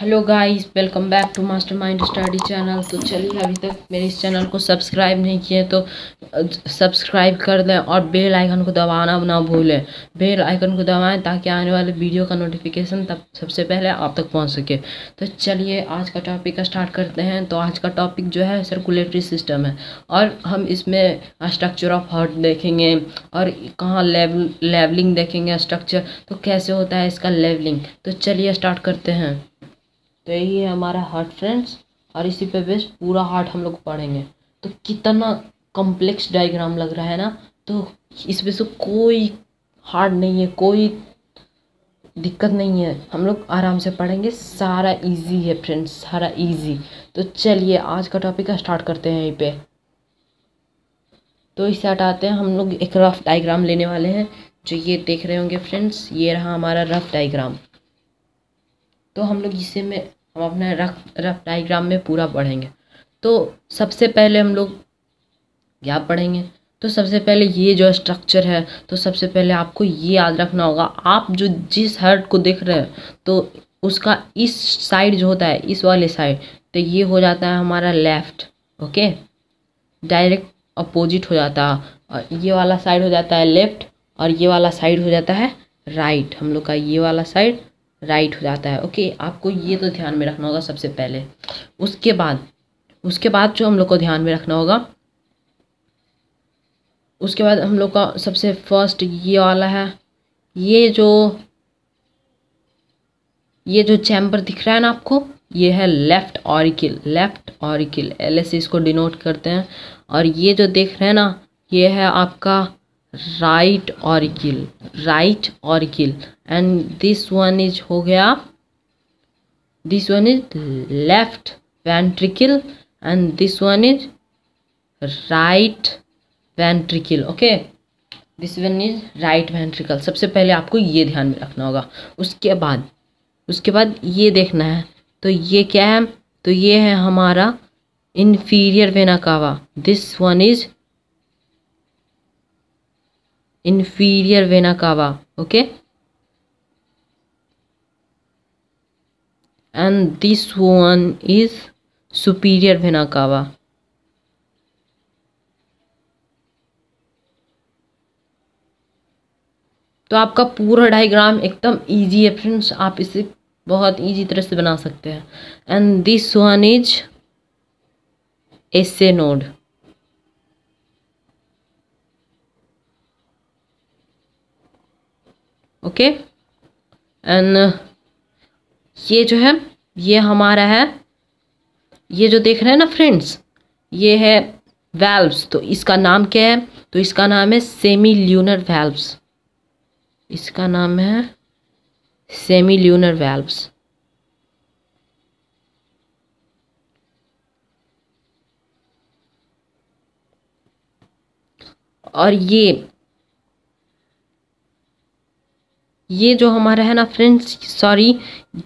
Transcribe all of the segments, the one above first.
Hello guys welcome back to mastermind study channel तो चलिए अभी तक मेरे इस चैनल को सब्सक्राइब नहीं किए तो सब्सक्राइब कर दें और बेल आइकन को दबाना ना भूलें बेल आइकन को दबाएं ताकि आने वाले वीडियो का नोटिफिकेशन तब सबसे पहले आप तक पहुंच सके तो चलिए आज का टॉपिक स्टार्ट करते हैं तो आज का टॉपिक जो है सर्कुलेटरी सिस्टम है और हम इसमें स्ट्रक्चर ऑफ हार्ट देखेंगे और कहाँ लेवल लेवलिंग देखेंगे स्ट्रक्चर तो कैसे होता है इसका लेवलिंग तो चलिए स्टार्ट करते हैं तो यही है हमारा हार्ट फ्रेंड्स और इसी पे बेस पूरा हार्ट हम लोग पढ़ेंगे तो कितना कॉम्प्लेक्स डायग्राम लग रहा है ना तो इसमें से कोई हार्ड नहीं है कोई दिक्कत नहीं है हम लोग आराम से पढ़ेंगे सारा इजी है फ्रेंड्स सारा इजी तो चलिए आज का टॉपिक स्टार्ट करते हैं यहीं पे तो इसे हटाते हैं हम लोग एक रफ डायग्राम लेने वाले हैं जो ये देख रहे होंगे फ्रेंड्स ये रहा हमारा रफ डायग्राम तो हम लोग इसे में हम अपने रफ रफ डाइग्राम में पूरा पढ़ेंगे तो सबसे पहले हम लोग क्या पढ़ेंगे तो सबसे पहले ये जो स्ट्रक्चर है तो सबसे पहले आपको ये याद रखना होगा आप जो जिस हर्ट को देख रहे हैं तो उसका इस साइड जो होता है इस वाले साइड तो ये हो जाता है हमारा लेफ्ट ओके डायरेक्ट अपोजिट हो जाता है और ये वाला साइड हो जाता है लेफ्ट और ये वाला साइड हो जाता है राइट हम लोग का ये वाला साइड राइट हो जाता है ओके आपको ये तो ध्यान में रखना होगा सबसे पहले उसके बाद उसके बाद जो हम लोग को ध्यान में रखना होगा उसके बाद हम लोग का सबसे फर्स्ट ये वाला है ये जो ये जो चैम्बर दिख रहा है ना आपको ये है left auricle left auricle L S इसको डिनोट करते हैं और ये जो देख रहे हैं ना ये है आपका right auricle right auricle and this one is हो गया this one is left ventricle and this one is right ventricle okay this one is right ventricle सबसे पहले आपको ये ध्यान में रखना होगा उसके बाद उसके बाद ये देखना है तो ये क्या है तो ये है हमारा inferior vena cava this one is inferior vena cava okay and this one is superior vena cava तो आपका पूरा डायग्राम एकदम इजी है फ्रेंड्स आप इसे बहुत इजी तरह से बना सकते हैं and this one is SA node okay and uh, ये जो है ये हमारा है ये जो देख रहे हैं ना फ्रेंड्स ये है वेल्व्स तो इसका नाम क्या है तो इसका नाम है सेमी ल्यूनर वेल्व्स इसका नाम है सेमी ल्यूनर वेल्व्स और ये ये जो हमारा है ना friends sorry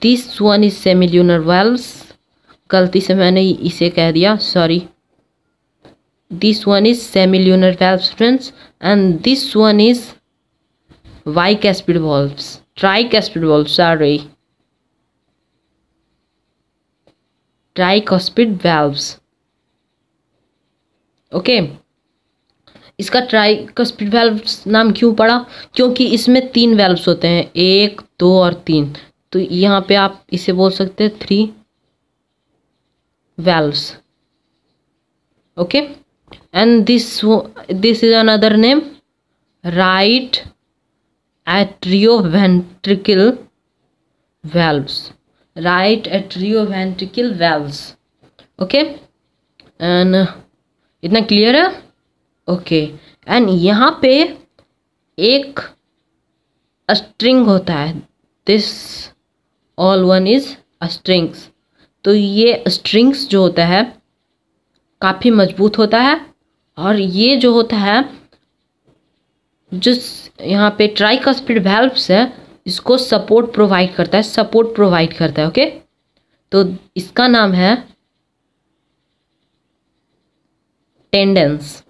this one is semilunar lunar valves गलती से मैंने इसे कह दिया sorry this one is semilunar lunar valves friends and this one is bicuspid valves tricuspid valve sorry tricuspid valve okay okay. इसका tricuspid valve नाम क्यों पड़ा क्योंकि इसमें तीन वेल्व्स होते हैं एक दो और तीन तो यहाँ पे आप इसे बोल सकते हैं three valves okay and this this is another name right atrioventricular valves right atrioventricular valves okay and इतना क्लियर है ओके एंड यहाँ पे एक स्ट्रिंग होता है this all one is strings तो ये स्ट्रिंग्स जो होता है काफ़ी मजबूत होता है और ये जो होता है जिस यहाँ पे ट्राई का स्पीड वेल्व्स है इसको सपोर्ट प्रोवाइड करता है सपोर्ट प्रोवाइड करता है ओके तो इसका नाम है टेंडेंस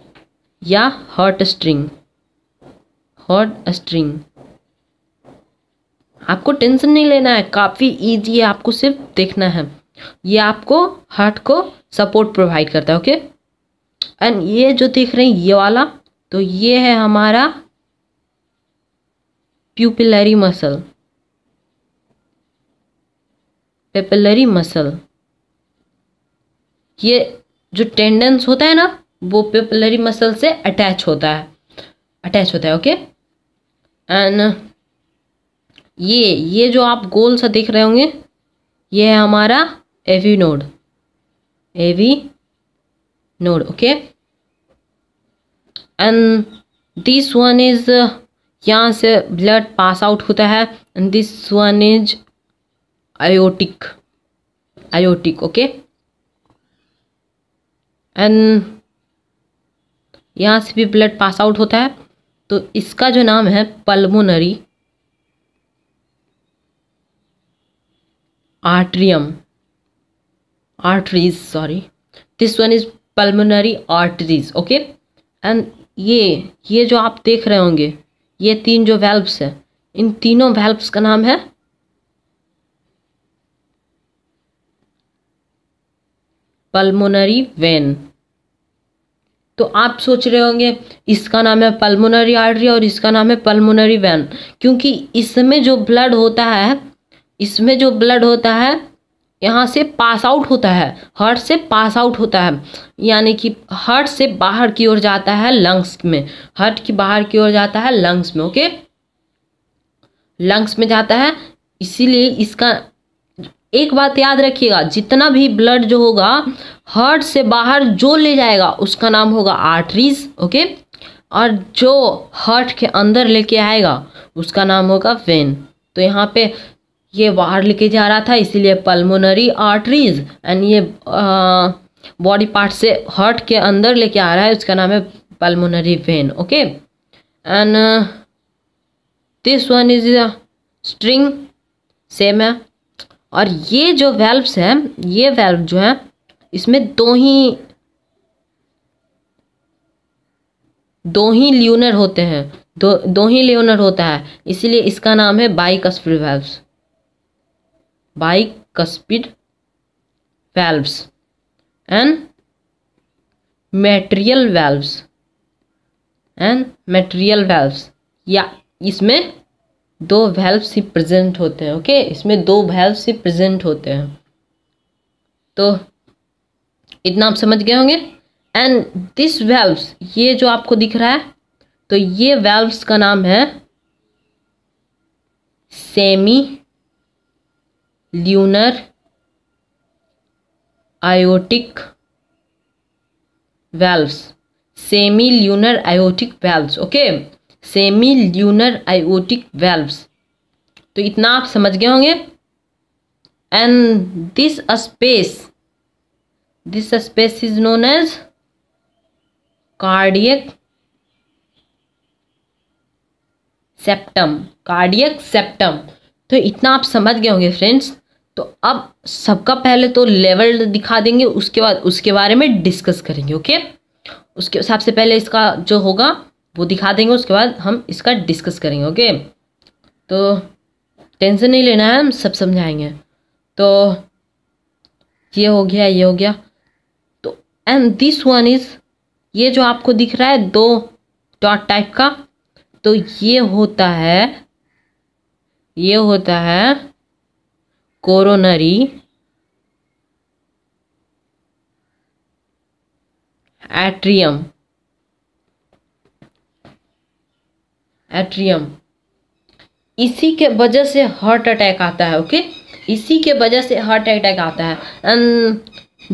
या हॉट स्ट्रिंग हॉट स्ट्रिंग आपको टेंशन नहीं लेना है काफ़ी इजी है आपको सिर्फ देखना है ये आपको हार्ट को सपोर्ट प्रोवाइड करता है ओके एंड ये जो देख रहे हैं ये वाला तो ये है हमारा प्यूपिलरी मसल पेपिलरी मसल ये जो टेंडेंस होता है ना वो पेपलरी मसल से अटैच होता है अटैच होता है ओके एंड ये ये जो आप गोल सा देख रहे होंगे ये है हमारा AV node AV node okay and this one is यहाँ से ब्लड पास आउट होता है and this one is aortic aortic okay and यहाँ से भी ब्लड पास आउट होता है तो इसका जो नाम है pulmonary atrium arteries sorry this one is pulmonary arteries okay and ये ये जो आप देख रहे होंगे ये तीन जो वेल्ब्स हैं इन तीनों वेल्ब्स का नाम है पल्मोनरी वेन तो आप सोच रहे होंगे इसका नाम है पल्मोनरी आर्टरी और इसका नाम है पल्मोनरी वैन क्योंकि इसमें जो ब्लड होता है इसमें जो ब्लड होता है यहाँ से पास आउट होता है हार्ट से पास आउट होता है यानी कि हार्ट से बाहर की ओर जाता है लंग्स में हार्ट की बाहर की ओर जाता है लंग्स में ओके लंग्स में जाता है इसीलिए इसका एक बात याद रखिएगा जितना भी ब्लड जो होगा हर्ट से बाहर जो ले जाएगा उसका नाम होगा आर्टरीज ओके और जो हर्ट के अंदर लेके आएगा उसका नाम होगा वेन तो यहाँ पे ये बाहर लेके जा रहा था इसीलिए पल्मोनरी आर्टरीज एंड ये बॉडी पार्ट से हर्ट के अंदर लेके आ रहा है उसका नाम है pulmonary vein okay and this one is string same है और ये जो वेल्व्स हैं ये वेल्व जो हैं इसमें दो ही दो ही ल्यूनर होते हैं दो दो ही ल्यूनर होता है इसीलिए इसका नाम है bicuspid valves bicuspid valves and mitral valves and mitral valves या इसमें दो वेल्व्स ही प्रेजेंट होते हैं ओके इसमें दो वेल्व्स ही प्रेजेंट होते हैं तो इतना आप समझ गए होंगे एंड दिस वेल्व्स ये जो आपको दिख रहा है तो ये वेल्व्स का नाम है semi lunar aortic valves semi lunar aortic valves okay semi lunar aortic valves तो इतना आप समझ गए होंगे and this space this space is known as cardiac septum cardiac septum तो इतना आप समझ गए होंगे फ्रेंड्स तो अब सबका पहले तो लेवल दिखा देंगे उसके बाद उसके बारे में डिस्कस करेंगे ओके उसके सबसे पहले इसका जो होगा वो दिखा देंगे उसके बाद हम इसका डिस्कस करेंगे ओके तो टेंशन नहीं लेना है हम सब समझाएंगे तो ये हो गया ये हो गया तो एंड दिस वन इज़ ये जो आपको दिख रहा है दो डॉट टाइप का तो ये होता है ये होता है कोरोनरी एट्रियम एट्रियम इसी के वजह से हार्ट अटैक आता है ओके इसी के वजह से हार्ट अटैक आता है एंड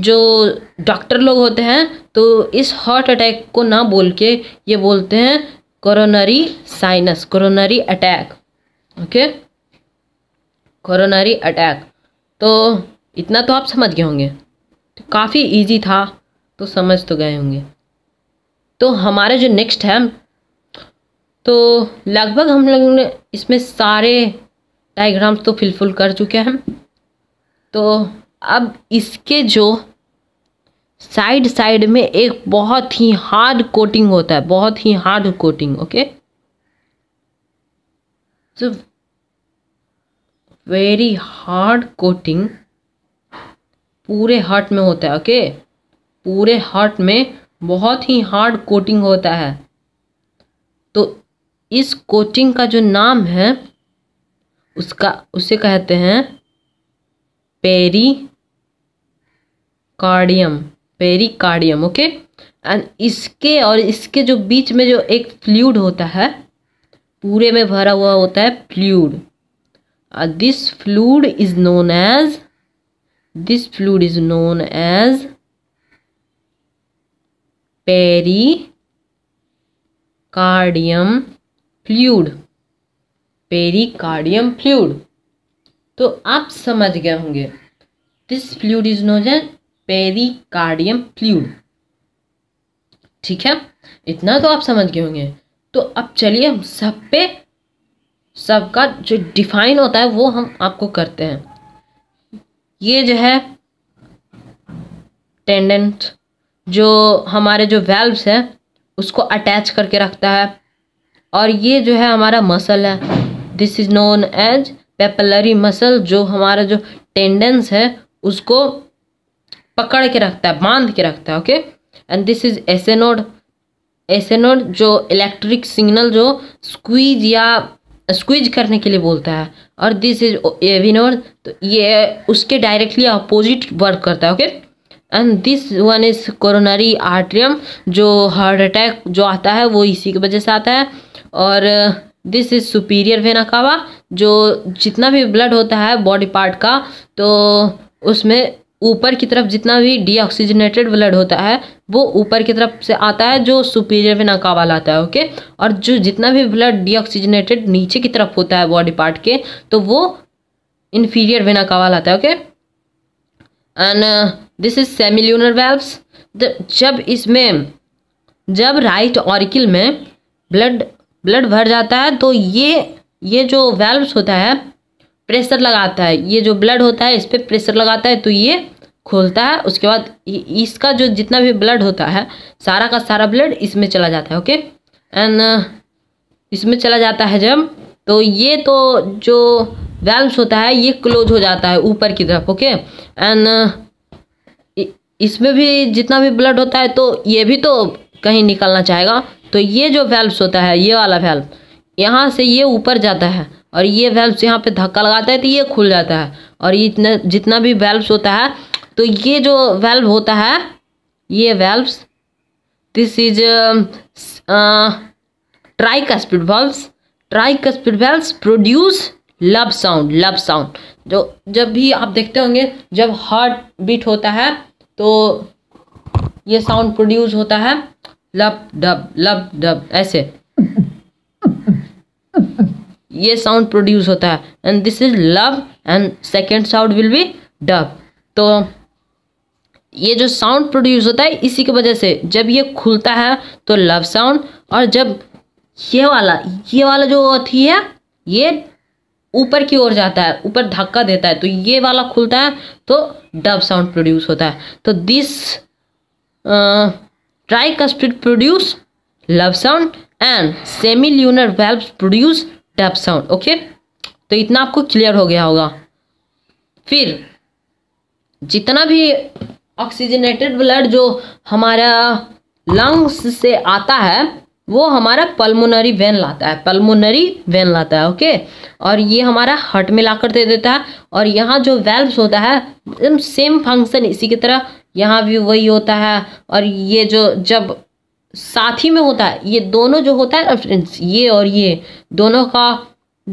जो डॉक्टर लोग होते हैं तो इस हार्ट अटैक को ना बोल के ये बोलते हैं coronary sinus coronary attack okay coronary attack तो इतना तो आप समझ गए होंगे तो काफ़ी इजी था तो समझ तो गए होंगे तो हमारे जो नेक्स्ट है तो लगभग हम लोग ने इसमें सारे डायग्राम्स तो फिलफुल कर चुके हैं तो अब इसके जो साइड साइड में एक बहुत ही हार्ड कोटिंग होता है बहुत ही hard coating okay so very hard coating पूरे हार्ट में होता है ओके पूरे हार्ट में बहुत ही हार्ड कोटिंग होता है तो इस कोचिंग का जो नाम है उसका उसे कहते हैं pericardium pericardium okay and इसके और इसके जो बीच में जो एक फ्लूड होता है पूरे में भरा हुआ होता है fluid this fluid is known as this fluid is known as pericardium fluid pericardium fluid तो आप समझ गए होंगे this fluid is known as pericardium fluid ठीक है इतना तो आप समझ गए होंगे तो अब चलिए हम सब पे सबका जो डिफाइन होता है वो हम आपको करते हैं ये जो है टेंडेंट जो हमारे जो वेल्व्स है उसको अटैच करके रखता है और ये जो है हमारा मसल है this is known as papillary muscle जो हमारा जो टेंडेंस है उसको पकड़ के रखता है बांध के रखता है okay and this is SA node SA node जो इलेक्ट्रिक सिग्नल जो स्क्वीज या स्क्वीज करने के लिए बोलता है और दिस इज एविनोड तो ये उसके डायरेक्टली अपोजिट वर्क करता है okay and this one is coronary atrium जो हार्ट अटैक जो आता है वो इसी की वजह से आता है और this is superior vena cava जो जितना भी ब्लड होता है बॉडी पार्ट का तो उसमें ऊपर की तरफ जितना भी डीऑक्सीजनेटेड ब्लड होता है वो ऊपर की तरफ से आता है जो सुपीरियर वेना कावा लाता है ओके और जो जितना भी ब्लड डीऑक्सीजनेटेड नीचे की तरफ होता है बॉडी पार्ट के तो वो इन्फीरियर वेना कावा लाता है okay and this is semilunar valves जब इसमें जब राइट ऑरिकल में ब्लड ब्लड भर जाता है तो ये ये जो वेल्व्स होता है प्रेशर लगाता है ये जो ब्लड होता है इस पर प्रेशर लगाता है तो ये खोलता है उसके बाद इसका जो जितना भी ब्लड होता है सारा का सारा ब्लड इसमें चला जाता है ओके एंड uh, इसमें चला जाता है जब तो ये तो जो वेल्व्स होता है ये क्लोज हो जाता है ऊपर की तरफ ओके एंड uh, इसमें भी जितना भी ब्लड होता है तो ये भी तो कहीं निकलना चाहेगा तो ये जो वेल्व्स होता है ये वाला वेल्व यहाँ से ये ऊपर जाता है और ये वेल्व्स यहाँ पे धक्का लगाता है तो ये खुल जाता है और ये जितना भी वेल्व्स होता है तो ये जो वेल्व होता है ये valves this is tricuspid valves tricuspid valves produce lub sound lub sound जो जब भी आप देखते होंगे जब हार्ट बीट होता है तो ये साउंड प्रोड्यूस होता है लप डब लप डब ऐसे ये साउंड प्रोड्यूस होता है and this is lub and second sound will be dub तो ये जो साउंड प्रोड्यूस होता है इसी की वजह से जब ये खुलता है तो लव साउंड और जब ये वाला ये वाला जो अथी है ये ऊपर की ओर जाता है ऊपर धक्का देता है तो ये वाला खुलता है तो डब साउंड प्रोड्यूस होता है तो this tricuspid produce lub sound and semi lunar valve produce dub sound okay तो इतना आपको क्लियर हो गया होगा फिर जितना भी ऑक्सीजनेटेड ब्लड जो हमारा लंग्स से आता है वो हमारा पल्मोनरी वेन लाता है पल्मोनरी वेन लाता है ओके और ये हमारा हट में लाकर दे देता है और यहाँ जो वेल्व्स होता है एकदम सेम फंक्शन इसी की तरह यहाँ भी वही होता है और ये जो जब साथ ही में होता है ये दोनों जो होता है फ्रेंड्स ये और ये दोनों का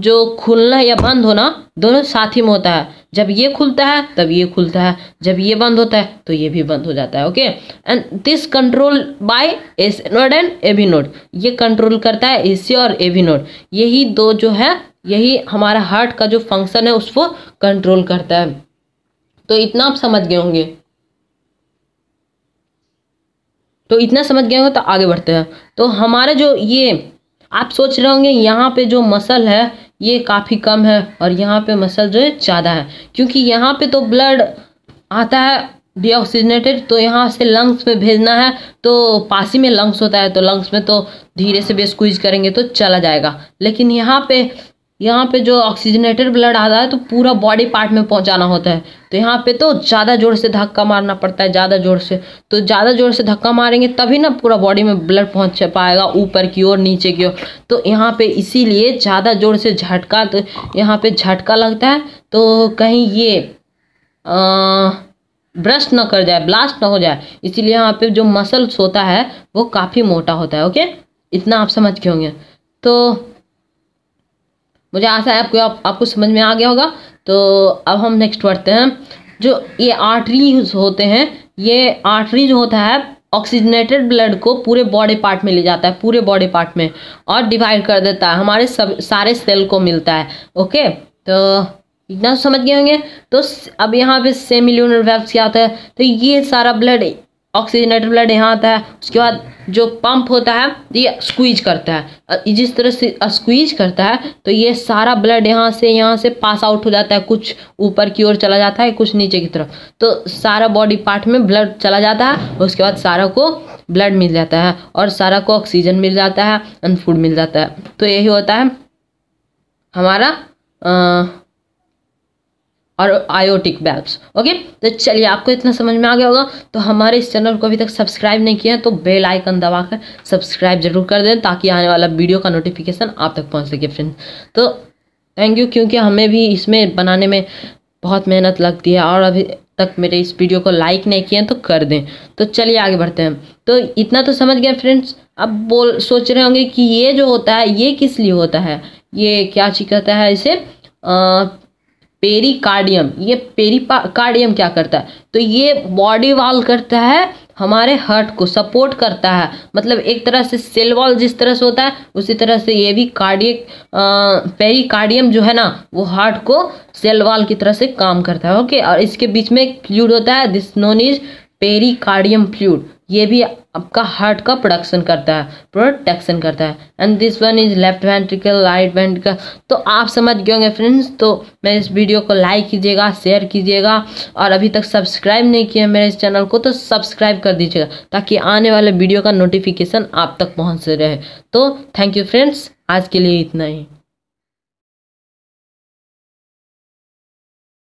जो खुलना या बंद होना दोनों साथी में होता है जब ये खुलता है तब ये खुलता है जब ये बंद होता है तो ये भी बंद हो जाता है okay and this control by S node and A node ये कंट्रोल करता है ए सी और ए नोड यही दो जो है यही हमारा हार्ट का जो फंक्शन है उसको कंट्रोल करता है तो इतना आप समझ गए होंगे तो इतना समझ गए होंगे तो आगे बढ़ते हैं तो हमारे जो ये आप सोच रहे होंगे यहाँ पे जो मसल है ये काफ़ी कम है और यहाँ पे मसल जो है ज़्यादा है क्योंकि यहाँ पे तो ब्लड आता है डीऑक्सीजनेटेड तो यहाँ से लंग्स में भेजना है तो पासी में लंग्स होता है तो लंग्स में तो धीरे से भी करेंगे तो चला जाएगा लेकिन यहाँ पे यहाँ पे जो ऑक्सीजनेटेड ब्लड आता है तो पूरा बॉडी पार्ट में पहुँचाना होता है तो यहाँ पे तो ज़्यादा जोर से धक्का मारना पड़ता है ज़्यादा जोर से तो ज़्यादा जोर से धक्का मारेंगे तभी ना पूरा बॉडी में ब्लड पहुँच पाएगा ऊपर की ओर नीचे की ओर तो यहाँ पे इसीलिए ज़्यादा जोर से झटका तो यहाँ पर झटका लगता है तो कहीं ये आ, ब्रश ना कर जाए ब्लास्ट ना हो जाए इसीलिए यहाँ पर जो मसल्स होता है वो काफ़ी मोटा होता है ओके इतना आप समझ के होंगे तो मुझे आशा है आपको आप, आपको समझ में आ गया होगा तो अब हम नेक्स्ट पढ़ते हैं जो ये आर्टरीज होते हैं ये आर्टरी जो होता है ऑक्सीजनेटेड ब्लड को पूरे बॉडी पार्ट में ले जाता है पूरे बॉडी पार्ट में और डिवाइड कर देता है हमारे सब सारे सेल को मिलता है ओके तो इतना तो समझ गए होंगे तो अब यहाँ पे सेमिल्यूनर वेब्स क्या होता है तो ये सारा ब्लड ऑक्सीजनेटेड ब्लड यहाँ आता है उसके बाद जो पंप होता है ये स्क्वीज करता है जिस तरह से स्क्वीज करता है तो ये सारा ब्लड यहाँ से यहाँ से पास आउट हो जाता है कुछ ऊपर की ओर चला जाता है कुछ नीचे की तरफ तो सारा बॉडी पार्ट में ब्लड चला जाता है उसके बाद सारा को ब्लड मिल जाता है और सारा को ऑक्सीजन मिल जाता है एंड फूड मिल जाता है तो यही होता है हमारा आ, और आयोटिक बैल्ब्स ओके तो चलिए आपको इतना समझ में आ गया होगा तो हमारे इस चैनल को अभी तक सब्सक्राइब नहीं किया है तो बेल आइकन दबाकर सब्सक्राइब जरूर कर दें ताकि आने वाला वीडियो का नोटिफिकेशन आप तक पहुँच सके फ्रेंड तो थैंक यू क्योंकि हमें भी इसमें बनाने में बहुत मेहनत लगती है और अभी तक मेरे इस वीडियो को लाइक नहीं किए तो कर दें तो चलिए आगे बढ़ते हैं तो इतना तो समझ गए फ्रेंड्स अब बोल सोच रहे होंगे कि ये जो होता है ये किस लिए होता है ये क्या चीज कहता है इसे पेरिकार्डियम ये पेरिकार्डियम क्या करता है तो ये बॉडी वॉल करता है हमारे हार्ट को सपोर्ट करता है मतलब एक तरह से सेल वॉल जिस तरह से होता है उसी तरह से ये भी कार्डियक पेरिकार्डियम जो है ना वो हार्ट को सेल वॉल की तरह से काम करता है ओके और इसके बीच में एक फ्लूड होता है this known is pericardium fluid ये भी आपका हार्ट का प्रोडक्शन करता है प्रोटेक्शन करता है and this one is left ventricle right ventricle तो आप समझ गए होंगे फ्रेंड्स तो मेरे इस वीडियो को लाइक कीजिएगा शेयर कीजिएगा और अभी तक सब्सक्राइब नहीं किया मेरे इस चैनल को तो सब्सक्राइब कर दीजिएगा ताकि आने वाले वीडियो का नोटिफिकेशन आप तक पहुँच रहे तो थैंक यू फ्रेंड्स आज के लिए इतना ही